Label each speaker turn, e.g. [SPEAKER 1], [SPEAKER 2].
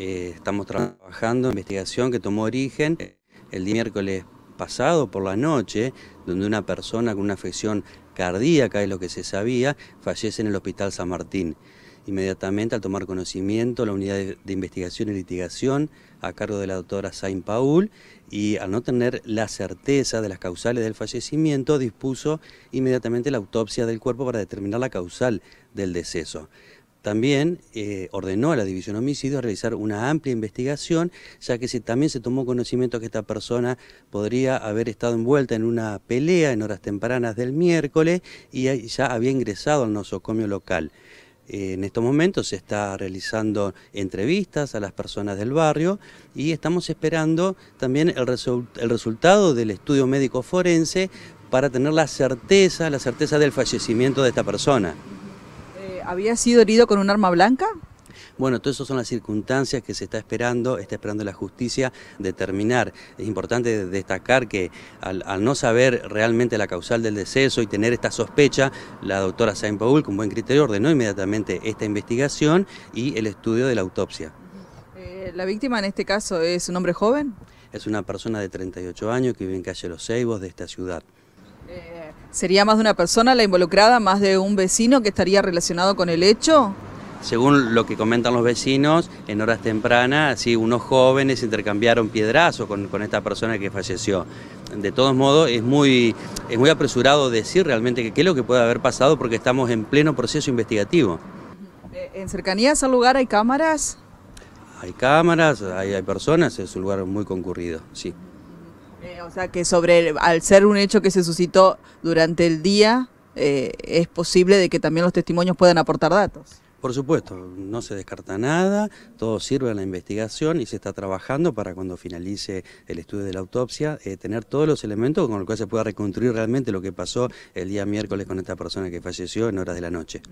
[SPEAKER 1] Eh, estamos trabajando en investigación que tomó origen eh, el día miércoles pasado por la noche, donde una persona con una afección cardíaca, es lo que se sabía, fallece en el Hospital San Martín. Inmediatamente al tomar conocimiento, la unidad de, investigación y litigación a cargo de la doctora Saint Paul y al no tener la certeza de las causales del fallecimiento, dispuso inmediatamente la autopsia del cuerpo para determinar la causal del deceso también eh, ordenó a la División de Homicidios realizar una amplia investigación, ya que también se tomó conocimiento que esta persona podría haber estado envuelta en una pelea en horas tempranas del miércoles y ya había ingresado al nosocomio local. Eh, en estos momentos se está realizando entrevistas a las personas del barrio y estamos esperando también el, el resultado del estudio médico forense para tener la certeza, la certeza del fallecimiento de esta persona.
[SPEAKER 2] ¿Había sido herido con un arma blanca?
[SPEAKER 1] Bueno, todas esas son las circunstancias que se está esperando, está esperando la justicia determinar. Es importante destacar que al, no saber realmente la causal del deceso y tener esta sospecha, la doctora Saint Paul, con buen criterio, ordenó inmediatamente esta investigación y el estudio de la autopsia.
[SPEAKER 2] Eh, ¿La víctima en este caso es un hombre joven?
[SPEAKER 1] Es una persona de 38 años que vive en calle Los Ceibos de esta ciudad.
[SPEAKER 2] Eh, ¿Sería más de una persona la involucrada, más de un vecino que estaría relacionado con el hecho?
[SPEAKER 1] Según lo que comentan los vecinos, en horas tempranas, sí, unos jóvenes intercambiaron piedrazos con, esta persona que falleció. De todos modos, es muy, es muy apresurado decir realmente qué es lo que puede haber pasado porque estamos en pleno proceso investigativo.
[SPEAKER 2] Eh, ¿En cercanías al lugar hay cámaras?
[SPEAKER 1] Hay cámaras, hay personas, es un lugar muy concurrido, sí.
[SPEAKER 2] Eh, o sea que sobre al ser un hecho que se suscitó durante el día, eh, es posible de que también los testimonios puedan aportar datos.
[SPEAKER 1] Por supuesto, no se descarta nada, todo sirve a la investigación y se está trabajando para cuando finalice el estudio de la autopsia, eh, tener todos los elementos con los cuales se pueda reconstruir realmente lo que pasó el día miércoles con esta persona que falleció en horas de la noche.